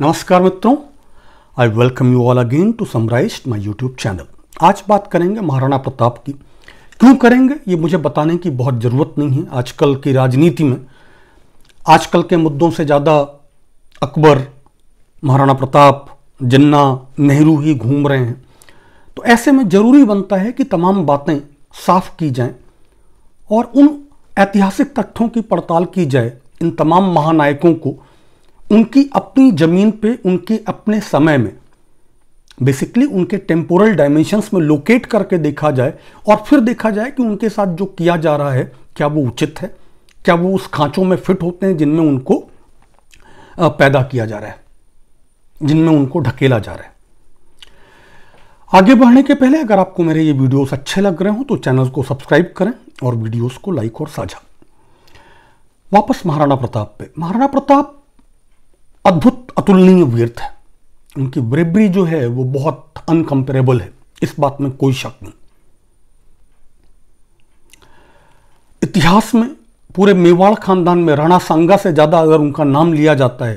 नमस्कार मित्रों I welcome you all again to समराइज माई यूट्यूब चैनल आज बात करेंगे महाराणा प्रताप की क्यों करेंगे ये मुझे बताने की बहुत ज़रूरत नहीं है आजकल की राजनीति में आजकल के मुद्दों से ज़्यादा अकबर महाराणा प्रताप जिन्ना नेहरू ही घूम रहे हैं तो ऐसे में ज़रूरी बनता है कि तमाम बातें साफ की जाएं और उन ऐतिहासिक तथ्यों की पड़ताल की जाए इन तमाम महानायकों को उनकी अपनी ज़मीन पे उनके अपने समय में बेसिकली उनके टेम्पोरल डायमेंशंस में लोकेट करके देखा जाए और फिर देखा जाए कि उनके साथ जो किया जा रहा है क्या वो उचित है क्या वो उस खांचों में फिट होते हैं जिनमें उनको पैदा किया जा रहा है जिनमें उनको ढकेला जा रहा है आगे बढ़ने के पहले अगर आपको मेरे ये वीडियोस अच्छे लग रहे हो तो चैनल को सब्सक्राइब करें और वीडियोस को लाइक और साझा वापस महाराणा प्रताप पे महाराणा प्रताप अद्भुत अतुलनीय व्यर्थ है उनकी ब्रेबरी जो है वो बहुत अनकम्पेरेबल है इस बात में कोई शक नहीं इतिहास में पूरे मेवाड़ खानदान में राणा सांगा से ज़्यादा अगर उनका नाम लिया जाता है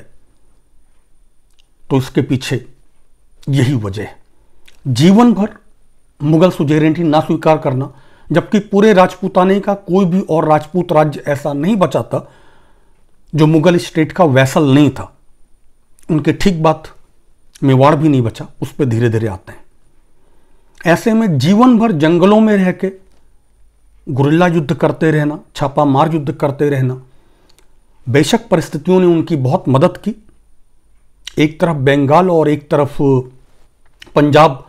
तो इसके पीछे यही वजह है जीवन भर मुगल सुजेरेंटी ना स्वीकार करना जबकि पूरे राजपूताने का कोई भी और राजपूत राज्य ऐसा नहीं बचा था जो मुगल स्टेट का वैसल नहीं था उनके ठीक बात मेवाड़ भी नहीं बचा उस पर धीरे धीरे आते हैं ऐसे में जीवन भर जंगलों में रह के गुरिल्ला युद्ध करते रहना छापा मार युद्ध करते रहना बेशक परिस्थितियों ने उनकी बहुत मदद की एक तरफ बंगाल और एक तरफ पंजाब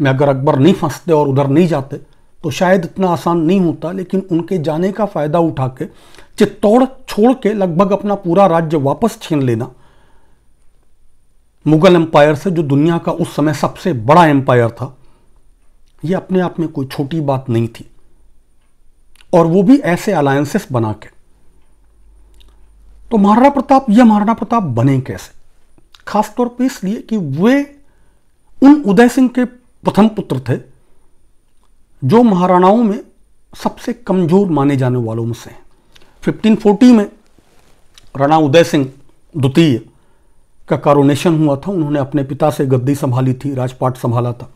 में अगर अकबर नहीं फंसते और उधर नहीं जाते तो शायद इतना आसान नहीं होता लेकिन उनके जाने का फ़ायदा उठा के चित्तौड़ छोड़ के लगभग अपना पूरा राज्य वापस छीन लेना मुगल एम्पायर से जो दुनिया का उस समय सबसे बड़ा एम्पायर था यह अपने आप में कोई छोटी बात नहीं थी और वो भी ऐसे अलायंसेस बना के तो महाराणा प्रताप यह महाराणा प्रताप बने कैसे खासतौर पर इसलिए कि वे उन उदय सिंह के प्रथम पुत्र थे जो महाराणाओं में सबसे कमजोर माने जाने वालों में से हैं 1540 में राणा उदय सिंह द्वितीय का कारोनेशन हुआ था उन्होंने अपने पिता से गद्दी संभाली थी राजपाट संभाला था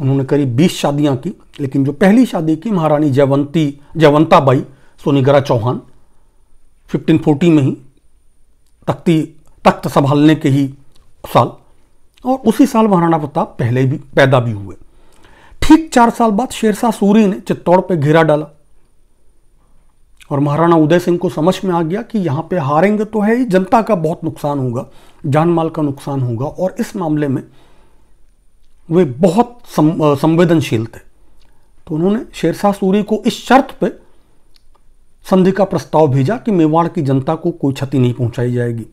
उन्होंने करीब बीस शादियां की लेकिन जो पहली शादी की महारानी जयवंती जयवंताबाई सोनीगरा चौहान 1540 में ही तख्ती तख्त संभालने के ही साल और उसी साल महाराणा प्रताप पहले भी पैदा भी हुए ठीक चार साल बाद शेरशाह सूरी ने चित्तौड़ पर घेरा डाला और महाराणा उदय सिंह को समझ में आ गया कि यहाँ पे हारेंगे तो है ही जनता का बहुत नुकसान होगा जान माल का नुकसान होगा और इस मामले में वे बहुत संवेदनशील थे तो उन्होंने शेरशाह सूरी को इस शर्त पे संधि का प्रस्ताव भेजा कि मेवाड़ की जनता को कोई क्षति नहीं पहुंचाई जाएगी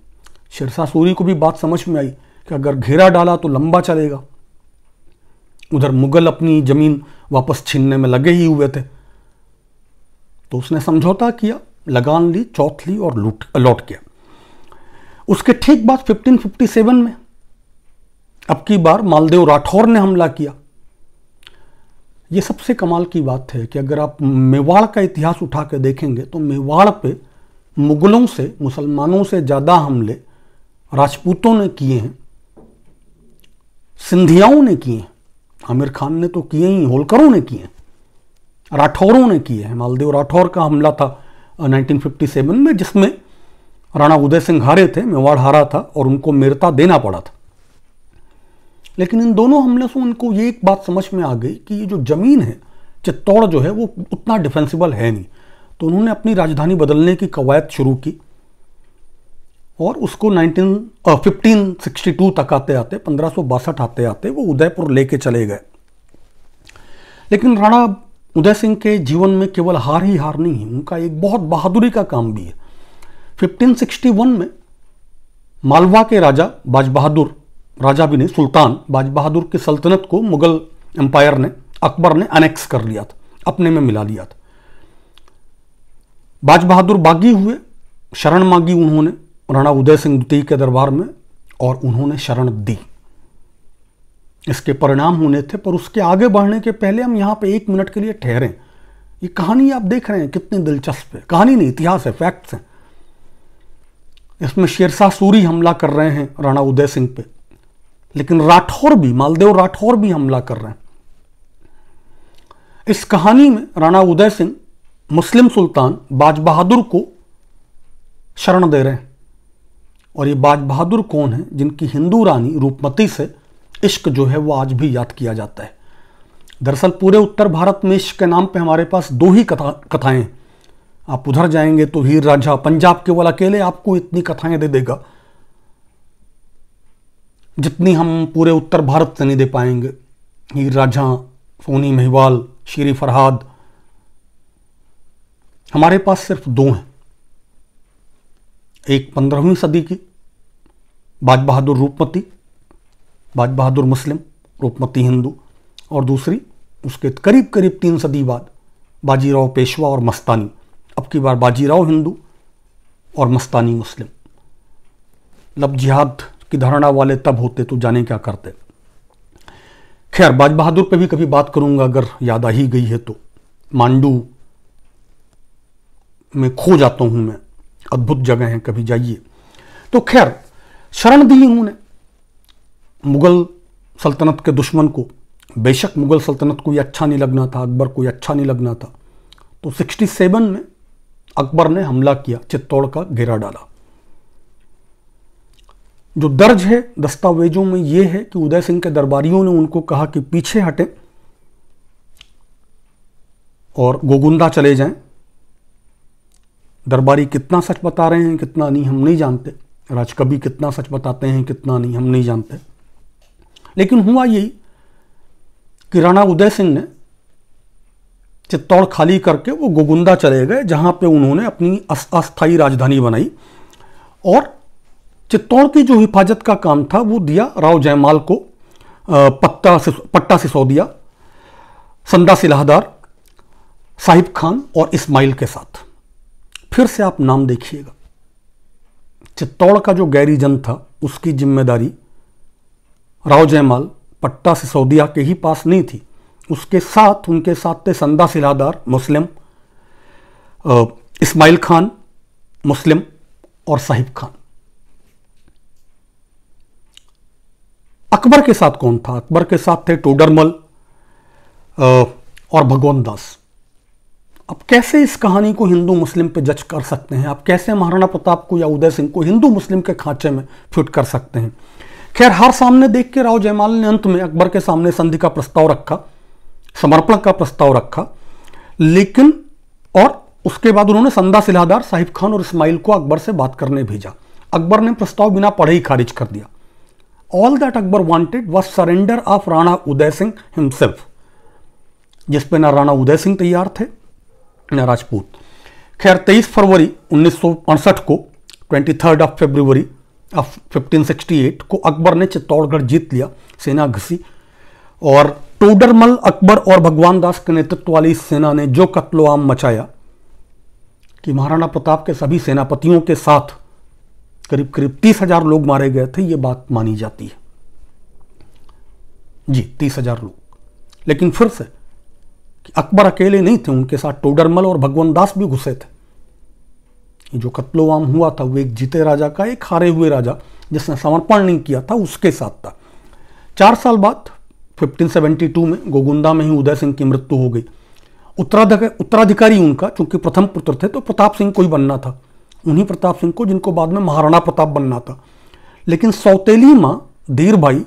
शेरशाह सूरी को भी बात समझ में आई कि अगर घेरा डाला तो लंबा चलेगा उधर मुगल अपनी ज़मीन वापस छीनने में लगे ही हुए थे तो उसने समझौता किया लगान ली चौथ ली और लूट अलॉट किया उसके ठीक बाद 1557 में अब की बार मालदेव राठौर ने हमला किया ये सबसे कमाल की बात है कि अगर आप मेवाड़ का इतिहास उठा के देखेंगे तो मेवाड़ पे मुगलों से मुसलमानों से ज़्यादा हमले राजपूतों ने किए हैं सिंधियाओं ने किए हैं आमिर खान ने तो किए ही होलकरों ने किए हैं राठौरों ने किए हैं मालदेव राठौर का हमला था 1957 में जिसमें राणा उदय सिंह हारे थे मेवाड़ हारा था और उनको मेरता देना पड़ा था लेकिन इन दोनों हमले से उनको ये एक बात समझ में आ गई कि ये जो ज़मीन है चित्तौड़ जो है वो उतना डिफेंसिबल है नहीं तो उन्होंने अपनी राजधानी बदलने की कवायद शुरू की और उसको नाइनटीन फिफ्टीन तक आते आते पंद्रह आते आते वो उदयपुर लेके चले गए लेकिन राणा उदय सिंह के जीवन में केवल हार ही हार नहीं है उनका एक बहुत बहादुरी का काम भी है 1561 में मालवा के राजा बाज बहादुर राजा भी नहीं सुल्तान बाज बहादुर की सल्तनत को मुगल एम्पायर ने अकबर ने अनेक्स कर लिया था अपने में मिला लिया था बाज बहादुर बागी हुए शरण मांगी उन्होंने राणा उदय सिंह द्वितीय के दरबार में और उन्होंने शरण दी इसके परिणाम होने थे पर उसके आगे बढ़ने के पहले हम यहाँ पे एक मिनट के लिए ठहरें ये कहानी आप देख रहे हैं कितनी दिलचस्प है कहानी नहीं इतिहास है फैक्ट्स हैं इसमें शेरशाह सूरी हमला कर रहे हैं राणा उदय सिंह पे लेकिन राठौर भी मालदेव राठौर भी हमला कर रहे हैं इस कहानी में राणा उदय सिंह मुस्लिम सुल्तान बाज बहादुर को शरण दे रहे हैं और ये बाज बहादुर कौन है जिनकी हिंदू रानी रूपमती से इश्क जो है वो आज भी याद किया जाता है दरअसल पूरे उत्तर भारत में इश्क के नाम पे हमारे पास दो ही कथा कथाएँ आप उधर जाएंगे तो हीर राजा पंजाब केवल अकेले आपको इतनी कथाएं दे देगा जितनी हम पूरे उत्तर भारत से नहीं दे पाएंगे हीर राजा सोनी महिवाल शीरी फरहाद हमारे पास सिर्फ दो हैं एक पंद्रहवीं सदी की बाज बहादुर रूपमती बाज बहादुर मुस्लिम रूपमती हिंदू और दूसरी उसके करीब करीब तीन सदी बाद बाजीराव पेशवा और मस्तानी अब की बार बाजीराव हिंदू और मस्तानी मुस्लिम लब मतलब जिहाद की धारणा वाले तब होते तो जाने क्या करते खैर बाज बहादुर पे भी कभी बात करूंगा अगर याद आ ही गई है तो मांडू में खो जाता हूं मैं अद्भुत जगह है कभी जाइए तो खैर शरण दी उन्होंने मुग़ल सल्तनत के दुश्मन को बेशक मुग़ल सल्तनत को यह अच्छा नहीं लगना था अकबर को ये अच्छा नहीं लगना था तो 67 में अकबर ने हमला किया चित्तौड़ का घेरा डाला जो दर्ज है दस्तावेजों में यह है कि उदय सिंह के दरबारियों ने उनको कहा कि पीछे हटें और गोगुंदा चले जाएं दरबारी कितना सच बता रहे हैं कितना नहीं हम नहीं जानते राजकवि कितना सच बताते हैं कितना नहीं हम नहीं जानते लेकिन हुआ यही कि राणा उदय सिंह ने चित्तौड़ खाली करके वो गोगुंदा चले गए जहाँ पे उन्होंने अपनी अस्थायी राजधानी बनाई और चित्तौड़ की जो हिफाजत का काम था वो दिया राव जयमाल को पत्ता से पट्टा सिसोदिया संदा सिलाहदार साहिब खान और इस्माइल के साथ फिर से आप नाम देखिएगा चित्तौड़ का जो गैरीजन था उसकी जिम्मेदारी राव जयमाल पट्टा सिसोदिया के ही पास नहीं थी उसके साथ उनके साथ थे संदा सिलादार मुस्लिम इस्माइल खान मुस्लिम और साहिब खान अकबर के साथ कौन था अकबर के साथ थे टोडरमल और भगवान दास अब कैसे इस कहानी को हिंदू मुस्लिम पे जज कर सकते हैं आप कैसे महाराणा प्रताप को या उदय सिंह को हिंदू मुस्लिम के खांचे में फिट कर सकते हैं खैर हार सामने देख के राव जयमाल ने अंत में अकबर के सामने संधि का प्रस्ताव रखा समर्पण का प्रस्ताव रखा लेकिन और उसके बाद उन्होंने संदा सिलादार साहिब खान और इस्माइल को अकबर से बात करने भेजा अकबर ने प्रस्ताव बिना पढ़े ही खारिज कर दिया all that Akbar wanted was surrender of Rana Uday Singh himself जिसपे ना राणा उदय सिंह तैयार थे न राजपूत खैर 23 फरवरी उन्नीस को 23 थर्ड ऑफ फेब्रुवरी ऑफ 1568 को अकबर ने चित्तौड़गढ़ जीत लिया सेना घसी और टोडरमल अकबर और भगवान दास के नेतृत्व वाली सेना ने जो कत्लोआम मचाया कि महाराणा प्रताप के सभी सेनापतियों के साथ करीब करीब तीस हजार लोग मारे गए थे ये बात मानी जाती है जी तीस हजार लोग लेकिन फिर से अकबर अकेले नहीं थे उनके साथ टोडरमल और भगवान दास भी घुसे थे जो कत्लोवाम हुआ था वो एक जीते राजा का एक हारे हुए राजा जिसने समर्पण नहीं किया था उसके साथ था चार साल बाद 1572 में गोगुंदा में ही उदय सिंह की मृत्यु हो गई उत्तराधिकारी उनका चूंकि प्रथम पुत्र थे तो प्रताप सिंह को ही बनना था उन्हीं प्रताप सिंह को जिनको बाद में महाराणा प्रताप बनना था लेकिन सौतेली माँ धीर भाई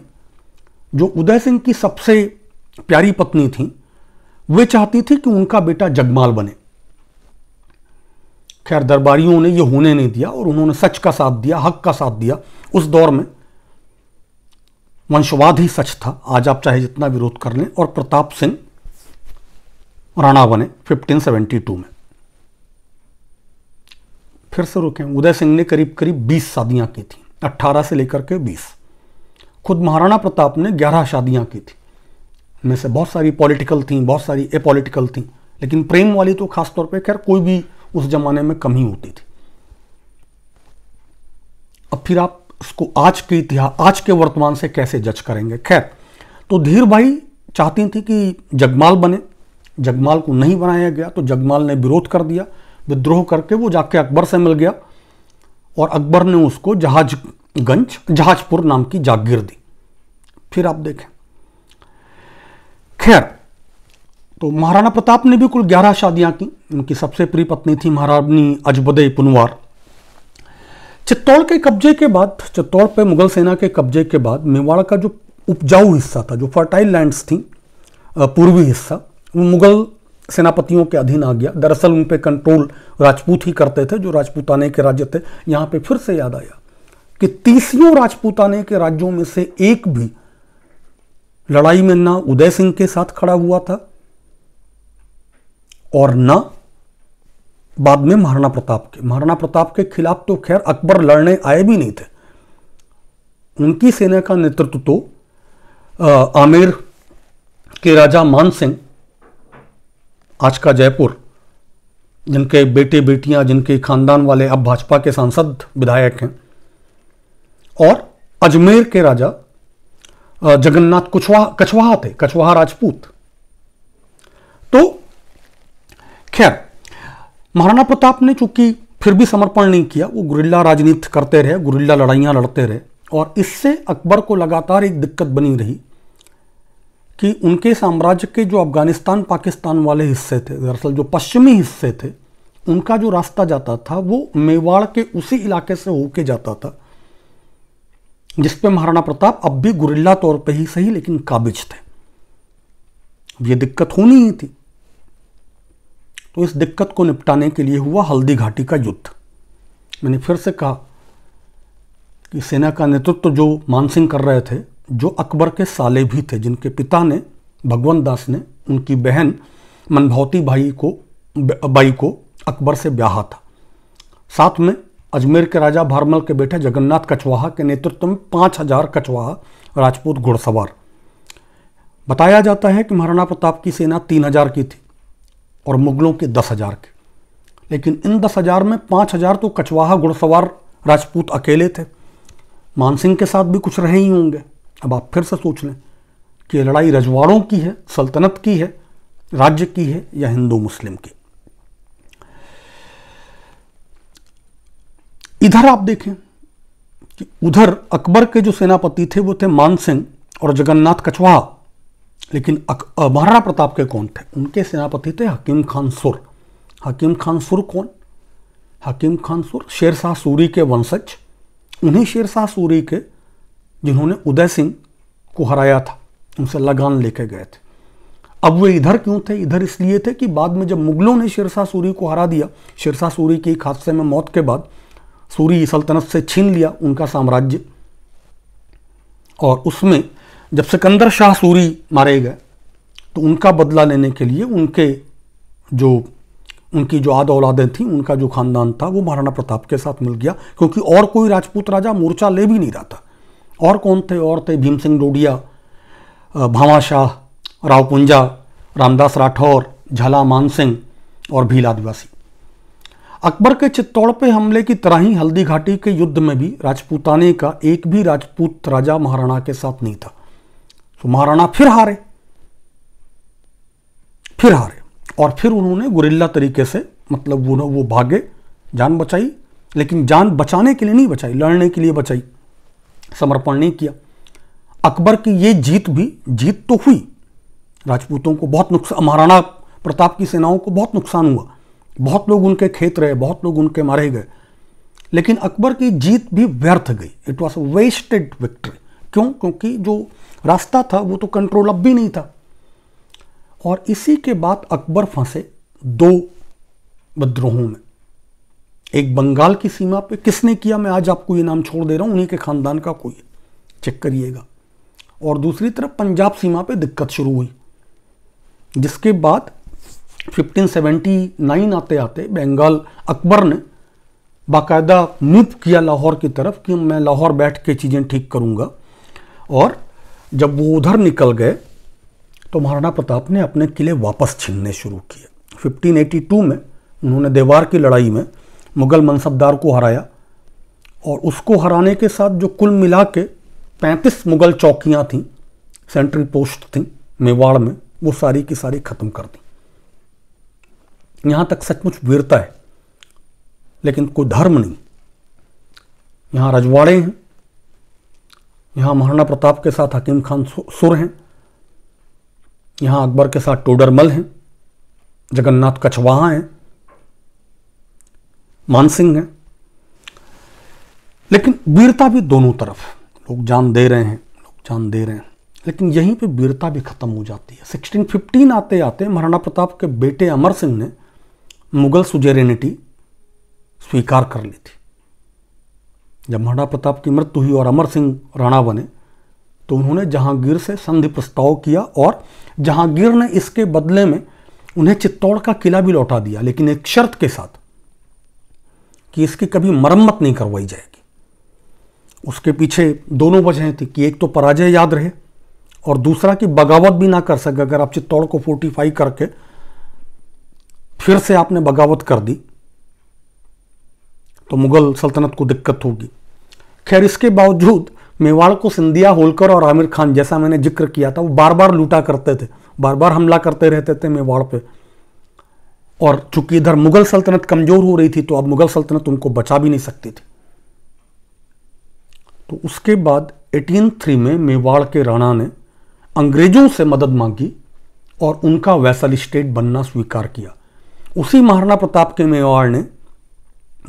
जो उदय सिंह की सबसे प्यारी पत्नी थी वे चाहती थी कि उनका बेटा जगमाल बने खैर दरबारियों ने यह होने नहीं दिया और उन्होंने सच का साथ दिया हक का साथ दिया उस दौर में वंशवाद ही सच था आज आप चाहे जितना विरोध कर लें और प्रताप सिंह राणा बने 1572 में फिर से रुके उदय सिंह ने करीब करीब 20 शादियां की थी 18 से लेकर के 20 खुद महाराणा प्रताप ने 11 शादियां की थी में से बहुत सारी पॉलिटिकल थी बहुत सारी ए पॉलिटिकल थी लेकिन प्रेम वाली तो खासतौर पर खैर कोई भी उस ज़माने में कम ही होती थी अब फिर आप उसको आज के इतिहास आज के वर्तमान से कैसे जज करेंगे खैर तो धीर भाई चाहती थी कि जगमाल बने जगमाल को नहीं बनाया गया तो जगमाल ने विरोध कर दिया विद्रोह करके वो जाके अकबर से मिल गया और अकबर ने उसको जहाजगंज जहाजपुर नाम की जागीर दी फिर आप देखें खैर तो महाराणा प्रताप ने भी कुल ग्यारह शादियां की उनकी सबसे प्रिय पत्नी थी महारानी अजबदे पुनवार चित्तौड़ के कब्जे के बाद चित्तौड़ पे मुगल सेना के कब्जे के बाद मेवाड़ का जो उपजाऊ हिस्सा था जो फर्टाइल लैंड्स थी पूर्वी हिस्सा वो मुगल सेनापतियों के अधीन आ गया दरअसल उन पर कंट्रोल राजपूत ही करते थे जो राजपूताने के राज्य थे यहाँ पे फिर से याद आया कि तीसियों राजपूताने के राज्यों में से एक भी लड़ाई में ना उदय सिंह के साथ खड़ा हुआ था और न बाद में महाराणा प्रताप के महाराणा प्रताप के खिलाफ तो खैर अकबर लड़ने आए भी नहीं थे उनकी सेना का नेतृत्व तो आमेर के राजा मान सिंह आज का जयपुर जिनके बेटे बेटियां जिनके खानदान वाले अब भाजपा के सांसद विधायक हैं और अजमेर के राजा जगन्नाथ कुछवाहा कछवाहा थे कछवाहा राजपूत तो खैर महाराणा प्रताप ने चूंकि फिर भी समर्पण नहीं किया वो गुरिल्ला राजनीति करते रहे गुरिल्ला लड़ाइयाँ लड़ते रहे और इससे अकबर को लगातार एक दिक्कत बनी रही कि उनके साम्राज्य के जो अफगानिस्तान पाकिस्तान वाले हिस्से थे दरअसल जो पश्चिमी हिस्से थे उनका जो रास्ता जाता था वो मेवाड़ के उसी इलाके से होके जाता था जिस पे महाराणा प्रताप अब भी गुरिल्ला तौर पे ही सही लेकिन काबिज थे ये दिक्कत होनी ही थी तो इस दिक्कत को निपटाने के लिए हुआ हल्दी घाटी का युद्ध मैंने फिर से कहा कि सेना का नेतृत्व जो मानसिंह कर रहे थे जो अकबर के साले भी थे जिनके पिता ने भगवंत दास ने उनकी बहन मनभौती भाई को बाई को अकबर से ब्याहा था साथ में अजमेर के राजा भारमल के बेटे जगन्नाथ कछवाहा के नेतृत्व में पाँच हजार कछवाहा राजपूत घुड़सवार बताया जाता है कि महाराणा प्रताप की सेना तीन हजार की थी और मुगलों के दस हज़ार के लेकिन इन दस हज़ार में पांच हज़ार तो कछवाहा घुड़सवार राजपूत अकेले थे मानसिंह के साथ भी कुछ रहे ही होंगे अब आप फिर से सोच लें कि लड़ाई रजवाड़ों की है सल्तनत की है राज्य की है या हिंदू मुस्लिम की इधर आप देखें कि उधर अकबर के जो सेनापति थे वो थे मानसिंह और जगन्नाथ कछवाहा लेकिन महाराणा प्रताप के कौन थे उनके सेनापति थे हकीम खान सुर हकीम खान सुर कौन हकीम खान सुर शाह सूरी के वंशज उन्हीं शेरशाह सूरी के जिन्होंने उदय सिंह को हराया था उनसे लगान लेके गए थे अब वे इधर क्यों थे इधर इसलिए थे कि बाद में जब मुगलों ने शेरशाह सूरी को हरा दिया शेरशाह सूरी के एक हादसे में मौत के बाद सूरी सल्तनत से छीन लिया उनका साम्राज्य और उसमें जब सिकंदर शाह सूरी मारे गए तो उनका बदला लेने के लिए उनके जो उनकी जो आद औलादें थीं उनका जो खानदान था वो महाराणा प्रताप के साथ मिल गया क्योंकि और कोई राजपूत राजा मोर्चा ले भी नहीं रहा था और कौन थे और थे भीम सिंह डोडिया भामा शाह रावपुंजा रामदास राठौर झला मान सिंह और भील आदिवासी अकबर के चित्तौड़ पे हमले की तरह ही हल्दी घाटी के युद्ध में भी राजपूताने का एक भी राजपूत राजा महाराणा के साथ नहीं था तो महाराणा फिर हारे फिर हारे और फिर उन्होंने गुरिल्ला तरीके से मतलब वो वो भागे जान बचाई लेकिन जान बचाने के लिए नहीं बचाई लड़ने के लिए बचाई समर्पण नहीं किया अकबर की ये जीत भी जीत तो हुई राजपूतों को बहुत नुकसान महाराणा प्रताप की सेनाओं को बहुत नुकसान हुआ बहुत लोग उनके खेत रहे बहुत लोग उनके मारे गए लेकिन अकबर की जीत भी व्यर्थ गई इट वॉज वेस्टेड विक्ट्री क्यों क्योंकि जो रास्ता था वो तो कंट्रोल अब भी नहीं था और इसी के बाद अकबर फंसे दो विद्रोहों में एक बंगाल की सीमा पे किसने किया मैं आज आपको ये नाम छोड़ दे रहा हूँ उन्हीं के खानदान का कोई चेक करिएगा और दूसरी तरफ पंजाब सीमा पे दिक्कत शुरू हुई जिसके बाद 1579 आते आते बंगाल अकबर ने बाकायदा मूव किया लाहौर की तरफ कि मैं लाहौर बैठ के चीज़ें ठीक करूँगा और जब वो उधर निकल गए तो महाराणा प्रताप ने अपने किले वापस छीनने शुरू किए 1582 में उन्होंने देवार की लड़ाई में मुग़ल मनसबदार को हराया और उसको हराने के साथ जो कुल मिला के पैंतीस मुग़ल चौकियाँ थीं सेंट्रल पोस्ट थीं मेवाड़ में वो सारी की सारी ख़त्म कर दी यहाँ तक सचमुच वीरता है लेकिन कोई धर्म नहीं यहाँ रजवाड़े हैं यहाँ महाराणा प्रताप के साथ हकीम खान सुर हैं यहाँ अकबर के साथ टोडरमल हैं जगन्नाथ कछवाहा हैं मानसिंह हैं लेकिन वीरता भी दोनों तरफ लोग जान दे रहे हैं लोग जान दे रहे हैं लेकिन यहीं पे वीरता भी ख़त्म हो जाती है 1615 आते आते महाराणा प्रताप के बेटे अमर सिंह ने मुगल सुजेरेनिटी स्वीकार कर ली थी जब महाराणा प्रताप की मृत्यु हुई और अमर सिंह राणा बने तो उन्होंने जहांगीर से संधि प्रस्ताव किया और जहांगीर ने इसके बदले में उन्हें चित्तौड़ का किला भी लौटा दिया लेकिन एक शर्त के साथ कि इसकी कभी मरम्मत नहीं करवाई जाएगी उसके पीछे दोनों वजहें थी कि एक तो पराजय याद रहे और दूसरा कि बगावत भी ना कर सके अगर आप चित्तौड़ को फोर्टिफाई करके फिर से आपने बगावत कर दी तो मुगल सल्तनत को दिक्कत होगी खैर इसके बावजूद मेवाड़ को सिंधिया होलकर और आमिर खान जैसा मैंने जिक्र किया था वो बार बार लूटा करते थे बार बार हमला करते रहते थे मेवाड़ पे और चूंकि इधर मुगल सल्तनत कमज़ोर हो रही थी तो अब मुगल सल्तनत उनको बचा भी नहीं सकती थी तो उसके बाद एटीन में मेवाड़ के राणा ने अंग्रेज़ों से मदद मांगी और उनका वैसल स्टेट बनना स्वीकार किया उसी महाराणा प्रताप के मेवाड़ ने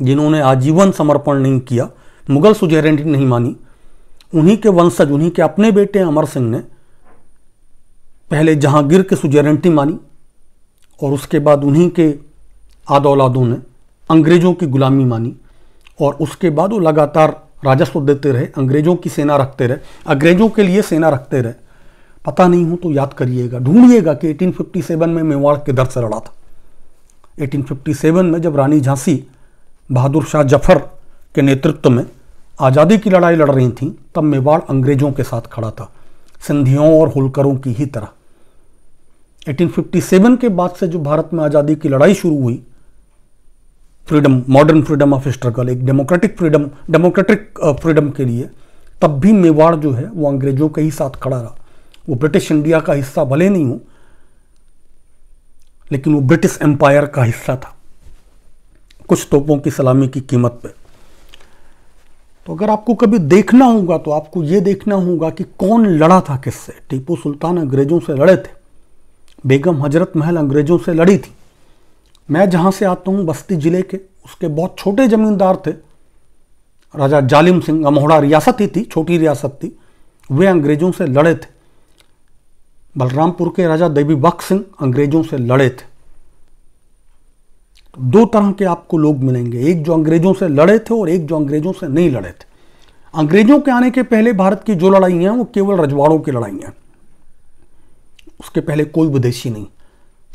जिन्होंने आजीवन समर्पण नहीं किया मुगल सुजेरेंटी नहीं मानी उन्हीं के वंशज उन्हीं के अपने बेटे अमर सिंह ने पहले जहांगीर के सुजेरेंटी मानी और उसके बाद उन्हीं के आदौलादों ने अंग्रेज़ों की गुलामी मानी और उसके बाद वो लगातार राजस्व देते रहे अंग्रेज़ों की सेना रखते रहे अंग्रेज़ों के लिए सेना रखते रहे पता नहीं हो तो याद करिएगा ढूंढिएगा कि 1857 में मेवाड़ के दर से लड़ा था 1857 में जब रानी झांसी बहादुर शाह जफर के नेतृत्व में आज़ादी की लड़ाई लड़ रही थी तब मेवाड़ अंग्रेज़ों के साथ खड़ा था सिंधियों और होलकरों की ही तरह 1857 के बाद से जो भारत में आज़ादी की लड़ाई शुरू हुई freedom modern freedom of struggle एक डेमोक्रेटिक फ्रीडम डेमोक्रेटिक फ्रीडम के लिए तब भी मेवाड़ जो है वो अंग्रेज़ों के ही साथ खड़ा रहा वो ब्रिटिश इंडिया का हिस्सा भले नहीं हो लेकिन वो ब्रिटिश एम्पायर का हिस्सा था कुछ तोपों की सलामी की कीमत पे तो अगर आपको कभी देखना होगा तो आपको ये देखना होगा कि कौन लड़ा था किससे टीपू सुल्तान अंग्रेज़ों से लड़े थे बेगम हजरत महल अंग्रेज़ों से लड़ी थी मैं जहाँ से आता हूँ बस्ती ज़िले के उसके बहुत छोटे ज़मींदार थे राजा जालिम सिंह अमोहड़ा रियासत ही थी छोटी रियासत थी वे अंग्रेज़ों से लड़े थे बलरामपुर के राजा देवी बख्श सिंह अंग्रेज़ों से लड़े थे दो तरह के आपको लोग मिलेंगे एक जो अंग्रेजों से लड़े थे और एक जो अंग्रेजों से नहीं लड़े थे अंग्रेजों के आने के पहले भारत की जो लड़ाई हैं वो केवल रजवाड़ों की लड़ाई हैं उसके पहले कोई विदेशी नहीं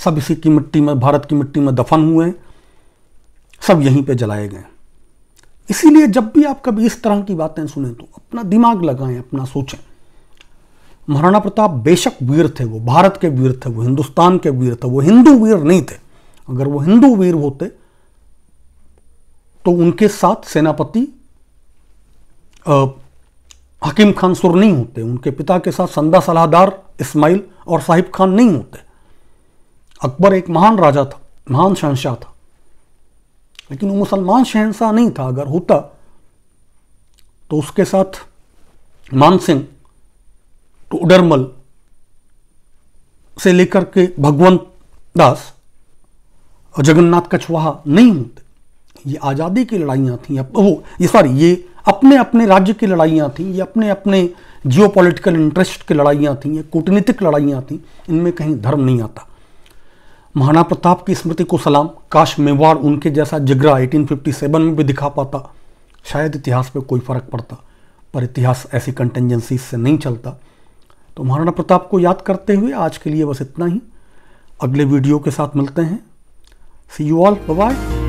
सब इसी की मिट्टी में भारत की मिट्टी में दफन हुए सब यहीं पे जलाए गए इसीलिए जब भी आप कभी इस तरह की बातें सुने तो अपना दिमाग लगाएं अपना सोचें महाराणा प्रताप बेशक वीर थे वो भारत के वीर थे वो हिंदुस्तान के वीर थे वो हिंदू वीर नहीं थे अगर वो हिंदू वीर होते तो उनके साथ सेनापति हकीम खान सुर नहीं होते उनके पिता के साथ संदा सलाहदार इस्माइल और साहिब खान नहीं होते अकबर एक महान राजा था महान शहनशाह था लेकिन वो मुसलमान शहनशाह नहीं था अगर होता तो उसके साथ मान सिंह तो उडरमल से लेकर के भगवंत दास और जगन्नाथ कछवाहा नहीं होते ये आज़ादी की लड़ाइयाँ थीं वो ये सॉरी ये अपने अपने राज्य की लड़ाइयाँ थीं ये अपने अपने जियो पोलिटिकल इंटरेस्ट की लड़ाइयाँ थीं ये कूटनीतिक लड़ाइयाँ थीं इनमें कहीं धर्म नहीं आता महाराणा प्रताप की स्मृति को सलाम काश मेवाड़ उनके जैसा जिगरा 1857 में भी दिखा पाता शायद इतिहास पे कोई फ़र्क पड़ता पर इतिहास ऐसी कंटेंजेंसी से नहीं चलता तो महाराणा प्रताप को याद करते हुए आज के लिए बस इतना ही अगले वीडियो के साथ मिलते हैं See you all. Bye bye.